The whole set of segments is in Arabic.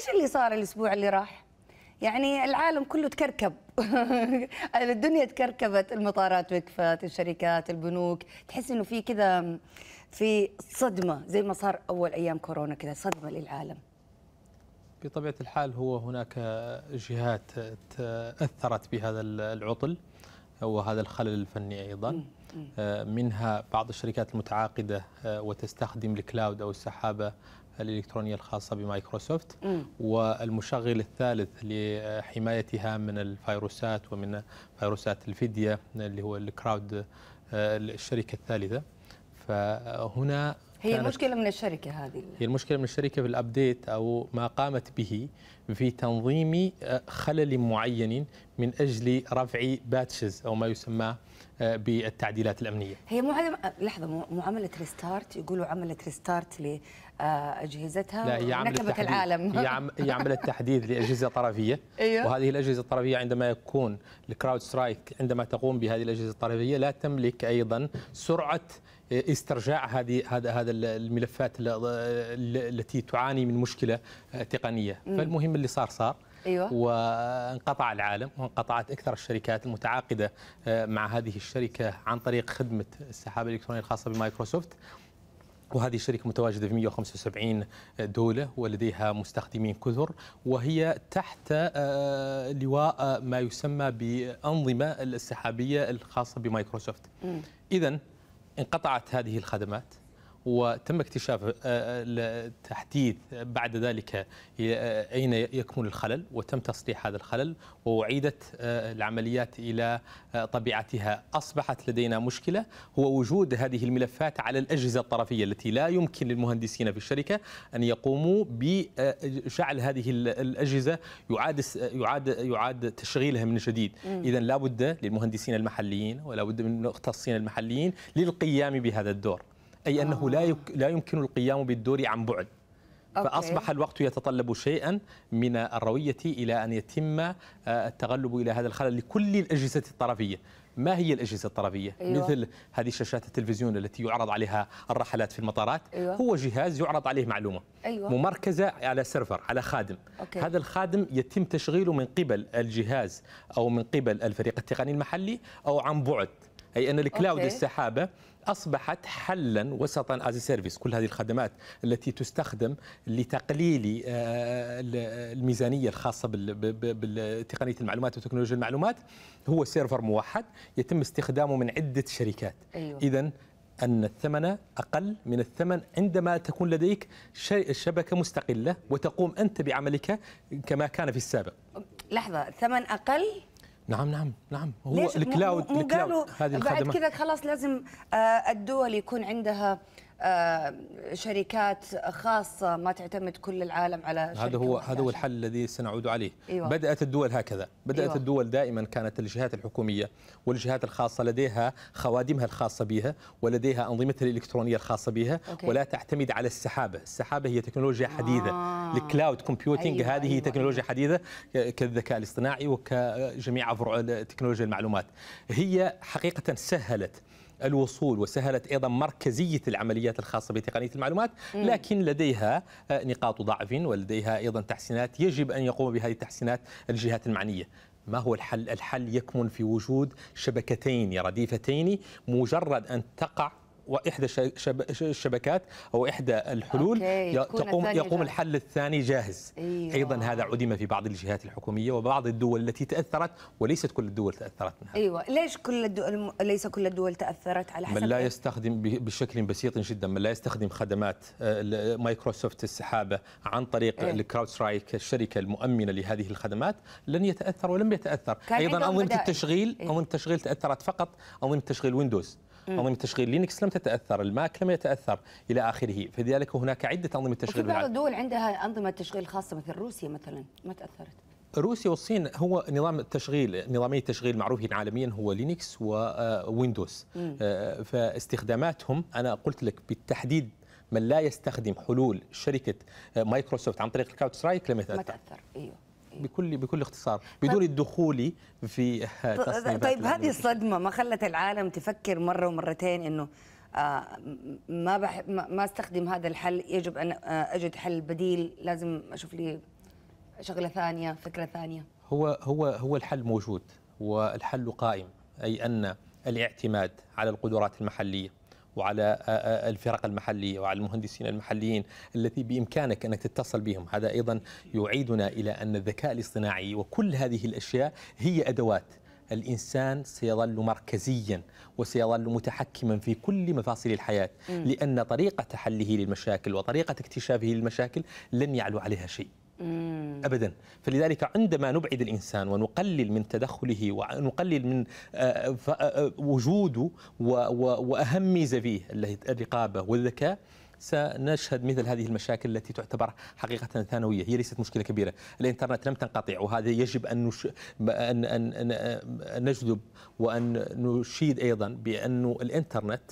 ايش اللي صار الاسبوع اللي راح؟ يعني العالم كله تكركب الدنيا تكركبت المطارات وقفت الشركات البنوك تحس انه في كذا في صدمه زي ما صار اول ايام كورونا كذا صدمه للعالم بطبيعه الحال هو هناك جهات تاثرت بهذا العطل وهذا الخلل الفني ايضا آه، منها بعض الشركات المتعاقدة آه، وتستخدم الكلاود أو السحابة الإلكترونية الخاصة بمايكروسوفت والمشغل الثالث لحمايتها من الفيروسات ومن فيروسات الفدية اللي هو الكراود آه، الشركة الثالثة فهنا هي المشكله من الشركه هذه هي المشكله من الشركه بالابديت او ما قامت به في تنظيم آه، خلل معين من اجل رفع باتشز او ما يسمى آه، بالتعديلات الامنيه هي معلم... لحظه معامله ريستارت يقولوا عملت ريستارت اجهزتها لا نكبت العالم هي عملت تحديث لاجهزه طرفيه أيوه؟ وهذه الاجهزه الطرفيه عندما يكون الكراود سترايك عندما تقوم بهذه الاجهزه الطرفيه لا تملك ايضا سرعه استرجاع هذه هذا هذا الملفات التي تعاني من مشكله تقنيه فالمهم اللي صار صار أيوة. وانقطع العالم وانقطعت اكثر الشركات المتعاقده آه، مع هذه الشركه عن طريق خدمه السحاب الالكترونيه الخاصه بمايكروسوفت وهذه الشركة متواجدة في 175 دولة ولديها مستخدمين كثر وهي تحت آه، لواء آه، ما يسمى بأنظمة السحابية الخاصة بمايكروسوفت إذا انقطعت هذه الخدمات وتم اكتشاف آه، آه، تحديد بعد ذلك آه، أين يكمن الخلل وتم تصليح هذا الخلل وأعيدت العمليات إلى طبيعتها أصبحت لدينا مشكلة هو وجود هذه الملفات على الأجهزة الطرفية التي لا يمكن للمهندسين في الشركة أن يقوموا بجعل هذه الأجهزة يعاد يعاد يعاد تشغيلها من جديد إذا لابد للمهندسين المحليين ولا بد من المختصين المحليين للقيام بهذا الدور أي آه. أنه لا لا يمكن القيام بالدور عن بعد فأصبح الوقت يتطلب شيئا من الروية إلى أن يتم آه، التغلب إلى هذا الخلل لكل الأجهزة الطرفية ما هي الأجهزة الطرفية؟ أيوة. مثل هذه شاشات التلفزيون التي يعرض عليها الرحلات في المطارات أيوة. هو جهاز يعرض عليه معلومة أيوة. ممركزة على سيرفر على خادم أوكي. هذا الخادم يتم تشغيله من قبل الجهاز أو من قبل الفريق التقني المحلي أو عن بعد أي أن الكلاود أوكي. السحابة أصبحت حلا وسطا از سيرفيس كل هذه الخدمات التي تستخدم لتقليل آه، الميزانية الخاصة بتقنية المعلومات وتكنولوجيا المعلومات هو سيرفر موحد يتم استخدامه من عدة شركات أيوة. إذا أن الثمن أقل من الثمن عندما تكون لديك شبكة مستقلة وتقوم أنت بعملك كما كان في السابق لحظة ثمن أقل نعم نعم نعم هو الكلاود الكلاود هذه الخدمات بعد كذا خلاص لازم آه، الدول يكون عندها آه، شركات خاصة ما تعتمد كل العالم على هذا هو هذا هو الحل الذي سنعود عليه أيوة. بدأت الدول هكذا بدأت أيوة. الدول دائما كانت الجهات الحكومية والجهات الخاصة لديها خوادمها الخاصة بها ولديها أنظمتها الإلكترونية الخاصة بها أوكي. ولا تعتمد على السحابة السحابة هي تكنولوجيا آه. حديثة آه. الكلاود كومبيوتينج أيوة. هذه أيوة. تكنولوجيا أيوة. حديثة كالذكاء الاصطناعي وكجميع فروع تكنولوجيا المعلومات هي حقيقة سهلت الوصول وسهلت أيضا مركزية العمليات الخاصة بتقنية المعلومات لكن لديها آه، نقاط ضعف ولديها أيضا تحسينات يجب أن يقوم بهذه التحسينات الجهات المعنية ما هو الحل؟ الحل يكمن في وجود شبكتين رديفتين مجرد أن تقع واحدى الشبكات او احدى الحلول تقوم يقوم الحل الثاني جاهز أيوة. ايضا هذا عدم في بعض الجهات الحكوميه وبعض الدول التي تاثرت وليست كل الدول تاثرت منها نعم. ايوه ليش كل الدول ليس كل الدول تاثرت على حسب من لا إيه؟ يستخدم بشكل بسيط جدا من لا يستخدم خدمات آه، مايكروسوفت السحابه عن طريق إيه؟ الكراود سترايك الشركه المؤمنه لهذه الخدمات لن يتاثر ولم يتاثر ايضا انظمه التشغيل إيه؟ انظمه التشغيل تاثرت فقط انظمه تشغيل ويندوز انظمه تشغيل لينكس لم تتاثر الماك لم يتاثر الى اخره فلذلك هناك عده انظمه تشغيل في بعض الدول عندها انظمه تشغيل خاصه مثل روسيا مثلا ما تاثرت روسيا والصين هو نظام التشغيل نظامي التشغيل معروفين عالميا هو لينكس وويندوز آه، آه، فاستخداماتهم انا قلت لك بالتحديد من لا يستخدم حلول شركه آه، مايكروسوفت عن طريق الكاوت سترايك لم يتاثر ما تاثر ايوه بكل بكل اختصار طيب. بدون الدخول في طيب، تصنيفات طيب هذه الصدمه ما خلت العالم تفكر مره ومرتين انه آه، ما بح ما استخدم هذا الحل يجب ان آه، اجد حل بديل لازم اشوف لي شغله ثانيه فكره ثانيه هو هو هو الحل موجود والحل قائم اي ان الاعتماد على القدرات المحليه وعلى الفرق المحلية وعلى المهندسين المحليين التي بإمكانك أنك تتصل بهم هذا أيضا يعيدنا إلى أن الذكاء الاصطناعي وكل هذه الأشياء هي أدوات الإنسان سيظل مركزيا وسيظل متحكما في كل مفاصل الحياة لأن طريقة حله للمشاكل وطريقة اكتشافه للمشاكل لن يعلو عليها شيء ابدا فلذلك عندما نبعد الانسان ونقلل من تدخله ونقلل من آه، آه، آه، وجوده واهم ميزه فيه الرقابه والذكاء سنشهد مثل هذه المشاكل التي تعتبر حقيقة ثانوية هي ليست مشكلة كبيرة الإنترنت لم تنقطع وهذا يجب أن, نش... أن... أن... أن نجذب وأن نشيد أيضا بأن الإنترنت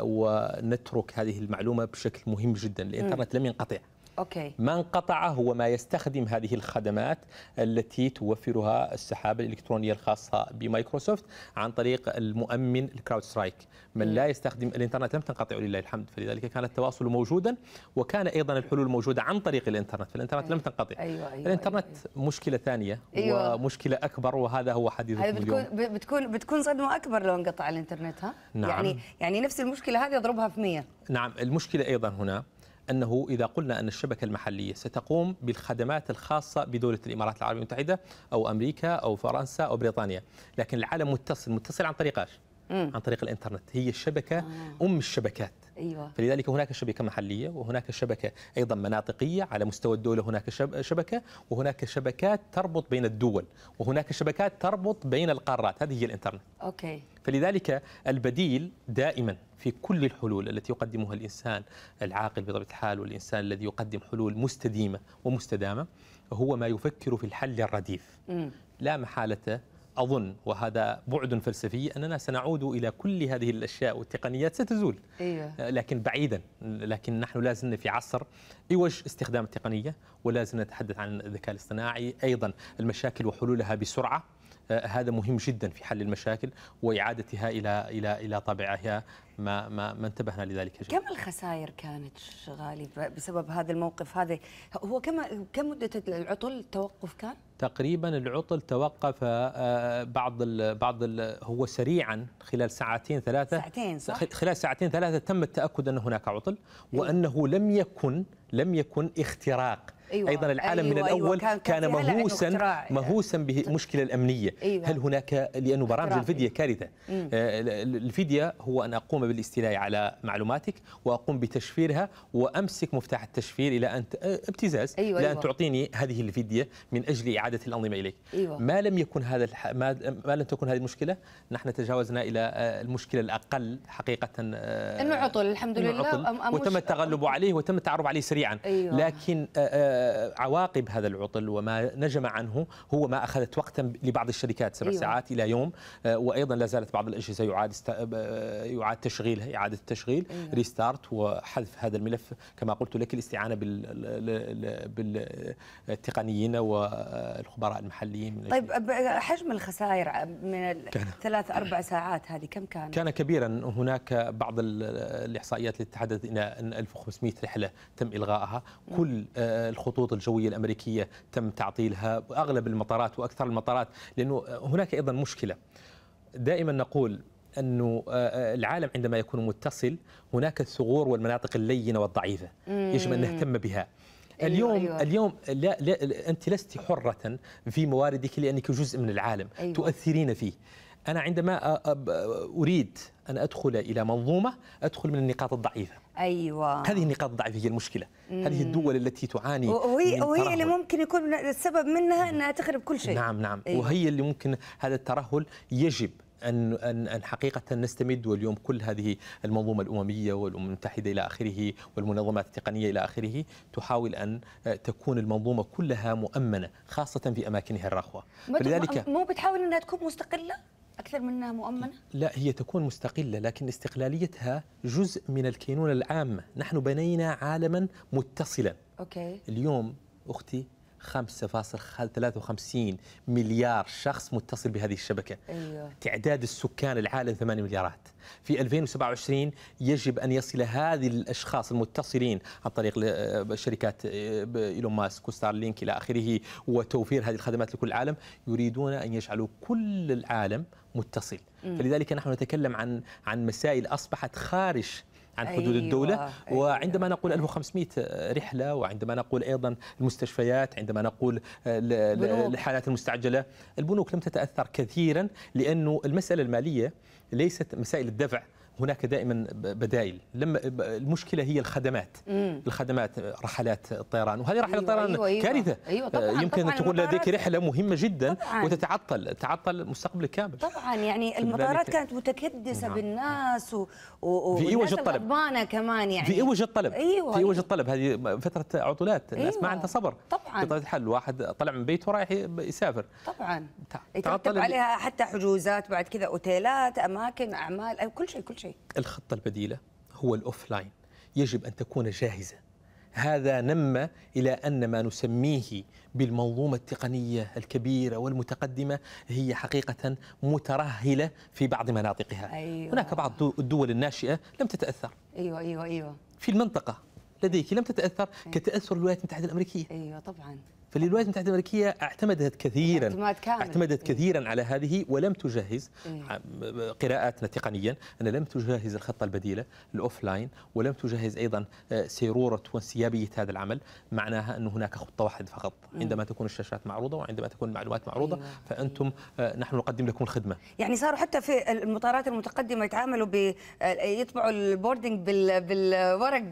ونترك هذه المعلومة بشكل مهم جدا الإنترنت لم ينقطع أوكي. ما انقطع هو ما يستخدم هذه الخدمات التي توفرها السحابة الإلكترونية الخاصة بمايكروسوفت عن طريق المؤمن الكراود سترايك من لا يستخدم الإنترنت لم تنقطع لله الحمد فلذلك كان التواصل موجودا وكان أيضا الحلول موجودة عن طريق الإنترنت فالإنترنت أيوة. لم تنقطع أيوة. أيوة. الإنترنت أيوة. مشكلة ثانية أيوة. ومشكلة أكبر وهذا هو حديث اليوم بتكون بتكون بتكون صدمة أكبر لو انقطع الإنترنت ها نعم. يعني يعني نفس المشكلة هذه اضربها في 100 نعم المشكلة أيضا هنا أنه إذا قلنا أن الشبكة المحلية ستقوم بالخدمات الخاصة بدولة الإمارات العربية المتحدة أو أمريكا أو فرنسا أو بريطانيا لكن العالم متصل متصل عن طريق مم. عن طريق الانترنت هي الشبكه آه. ام الشبكات أيوة. فلذلك هناك شبكه محليه وهناك شبكه ايضا مناطقيه على مستوى الدوله هناك شبكه وهناك شبكات تربط بين الدول وهناك شبكات تربط بين القارات هذه هي الانترنت اوكي فلذلك البديل دائما في كل الحلول التي يقدمها الانسان العاقل بطبيعه الحال والانسان الذي يقدم حلول مستديمه ومستدامه هو ما يفكر في الحل الرديف م. لا محاله أظن وهذا بعد فلسفي أننا سنعود إلى كل هذه الأشياء والتقنيات ستزول أيوة. آه، لكن بعيدا لكن نحن لازلنا في عصر إوج استخدام التقنية ولازلنا نتحدث عن الذكاء الاصطناعي أيضا المشاكل وحلولها بسرعة آه، هذا مهم جدا في حل المشاكل واعادتها الى الى الى طابعها ما ما, ما انتبهنا لذلك جدا. كم الخسائر كانت غالي بسبب هذا الموقف هذا هو كم كم مده العطل التوقف كان؟ تقريبا العطل توقف آه، آه، بعض الـ بعض الـ هو سريعا خلال ساعتين ثلاثه ساعتين صح؟ خلال ساعتين ثلاثه تم التاكد ان هناك عطل إيه. وانه لم يكن لم يكن اختراق أيوة ايضا العالم أيوة من أيوة. الاول أيوة كان, كان مهوسا يعني. مهوسا بالمشكله الامنيه أيوة هل هناك لانه برامج الفديه كارثه آه، الفديه هو ان اقوم بالاستيلاء على معلوماتك واقوم بتشفيرها وامسك مفتاح التشفير الى ان آه، ابتزاز أيوة لان أيوة تعطيني هذه الفديه من اجل اعاده الانظمه اليك أيوة ما لم يكن هذا الح... ما... ما لم تكن هذه المشكله نحن تجاوزنا الى آه، المشكله الاقل حقيقه انه عطل الحمد لله عطل وتم التغلب عليه وتم التعرف عليه سريعا أيوة لكن عواقب هذا العطل وما نجم عنه هو ما أخذت وقتا لبعض الشركات سبع أيوة. ساعات إلى يوم آه، وأيضا لا زالت بعض الأجهزة يعاد است... آه، آه، يعاد تشغيلها إعادة التشغيل أيوة. ريستارت وحذف هذا الملف كما قلت لك الاستعانة بال... بالتقنيين والخبراء المحليين من طيب حجم الخسائر من ثلاث أربع ساعات هذه كم كان؟ كان كبيرا هناك بعض الإحصائيات اللي تحدث إلى 1500 رحلة تم إلغائها كل الخطوط الجوية الأمريكية تم تعطيلها أغلب المطارات وأكثر المطارات لأنه هناك أيضا مشكلة دائما نقول أنه آه، آه، العالم عندما يكون متصل هناك الثغور والمناطق اللينة والضعيفة يجب أن نهتم بها أيوة، اليوم أيوة. اليوم لا, لا انت لست حره في مواردك لانك جزء من العالم أيوة. تؤثرين فيه انا عندما آه، اريد ان ادخل الى منظومه ادخل من النقاط الضعيفه ايوه هذه نقاط ضعف هي المشكله مم. هذه الدول التي تعاني وهي وهي اللي ممكن يكون السبب منها انها تخرب كل شيء نعم نعم أيوة. وهي اللي ممكن هذا الترهل يجب أن أن أن حقيقة نستمد واليوم كل هذه المنظومة الأممية والأمم المتحدة إلى آخره والمنظمات التقنية إلى آخره تحاول أن آه، تكون المنظومة كلها مؤمنة خاصة في أماكنها الرخوة لذلك مو بتحاول أنها تكون مستقلة؟ أكثر منها مؤمنة؟ لا هي تكون مستقلة لكن استقلاليتها جزء من الكينونة العامة نحن بنينا عالما متصلا أوكي. اليوم أختي 5.53 مليار شخص متصل بهذه الشبكة أيوة. تعداد السكان العالم 8 مليارات في 2027 يجب أن يصل هذه الأشخاص المتصلين عن طريق آه، شركات آه، إيلون ماسك وستار لينك إلى آخره وتوفير هذه الخدمات لكل العالم يريدون أن يجعلوا كل العالم متصل فلذلك نحن نتكلم عن عن مسائل أصبحت خارج عن حدود أيوة الدولة أيوة وعندما نقول 1500 رحلة وعندما نقول أيضا المستشفيات عندما نقول آه، الحالات المستعجلة البنوك لم تتأثر كثيرا لأن المسألة المالية ليست مسائل الدفع هناك دائما بدائل لما المشكله هي الخدمات مم. الخدمات رحلات الطيران وهذه رحلات الطيران أيوة،, أيوة أيوة كارثه أيوة طبعاً يمكن طبعاً تكون لديك رحله مهمه جدا طبعاً وتتعطل تعطل مستقبلك كامل طبعا يعني المطارات كانت نعم. متكدسه نعم. بالناس و... و... في وجه الطلب كمان يعني في وجه الطلب أيوة في وجه أيوة. الطلب هذه فتره عطلات الناس أيوة. ما عندها صبر طبعا بطبيعه الحال الواحد طلع من بيته رايح يسافر طبعا تعطل عليها حتى حجوزات بعد كذا اوتيلات اماكن اعمال كل شيء كل شيء صحيح الخطة البديلة هو الأوفلاين يجب أن تكون جاهزة هذا نمى إلى أن ما نسميه بالمنظومة التقنية الكبيرة والمتقدمة هي حقيقة مترهلة في بعض مناطقها أيوة. هناك بعض الدول الناشئة لم تتأثر أيوة أيوة أيوة في المنطقة لديك لم تتأثر أيوة. كتأثر الولايات المتحدة الأمريكية أيوة طبعاً فالولايات المتحده الامريكيه اعتمدت كثيرا اعتماد كامل. اعتمدت كثيرا على هذه ولم تجهز إيه. قراءاتنا تقنيا ان لم تجهز الخطه البديله الاوف لاين ولم تجهز ايضا آه، سيروره وانسيابيه هذا العمل معناها ان هناك خطه واحده فقط إيه. عندما تكون الشاشات معروضه وعندما تكون المعلومات معروضه أيوة. فانتم آه، نحن نقدم لكم الخدمه يعني صاروا حتى في المطارات المتقدمه يتعاملوا ب آه، يطبعوا البوردنج بالورق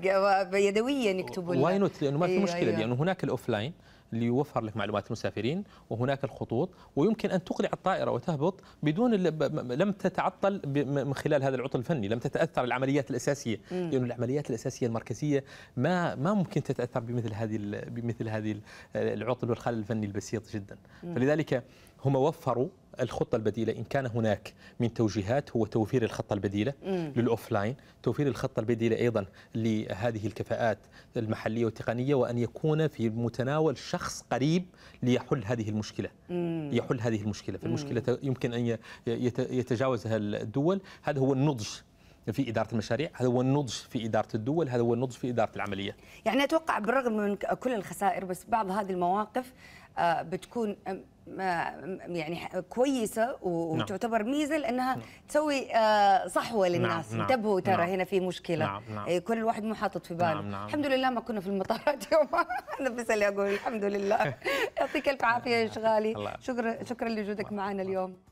يدويا يكتبوا واي نوت لانه ما في إيه، مشكله أيوة. لانه هناك الاوف لاين ليوفر لك معلومات المسافرين وهناك الخطوط ويمكن ان تقلع الطائره وتهبط بدون لم تتعطل من خلال هذا العطل الفني لم تتاثر العمليات الاساسيه لانه يعني العمليات الاساسيه المركزيه ما ما ممكن تتاثر بمثل هذه بمثل هذه العطل والخلل الفني البسيط جدا فلذلك هم وفروا الخطة البديلة إن كان هناك من توجيهات هو توفير الخطة البديلة للأوفلاين توفير الخطة البديلة أيضا لهذه الكفاءات المحلية والتقنية وأن يكون في متناول شخص قريب ليحل هذه المشكلة مم. يحل هذه المشكلة فالمشكلة يمكن أن يتجاوزها الدول هذا هو النضج في إدارة المشاريع هذا هو النضج في إدارة الدول هذا هو النضج في إدارة العملية يعني أتوقع بالرغم من كل الخسائر بس بعض هذه المواقف آه، بتكون يعني كويسه نعم. وتعتبر ميزه لانها نعم. تسوي آه، صحوه نعم، للناس نعم. انتبهوا ترى نعم. هنا في مشكله نعم. نعم. إيه، كل واحد مو حاطط في باله نعم. نعم. الحمد لله ما كنا في المطارات يوم انا بس اللي اقول الحمد لله يعطيك الف عافيه يا شغالي شكرا شكرا لوجودك معنا اليوم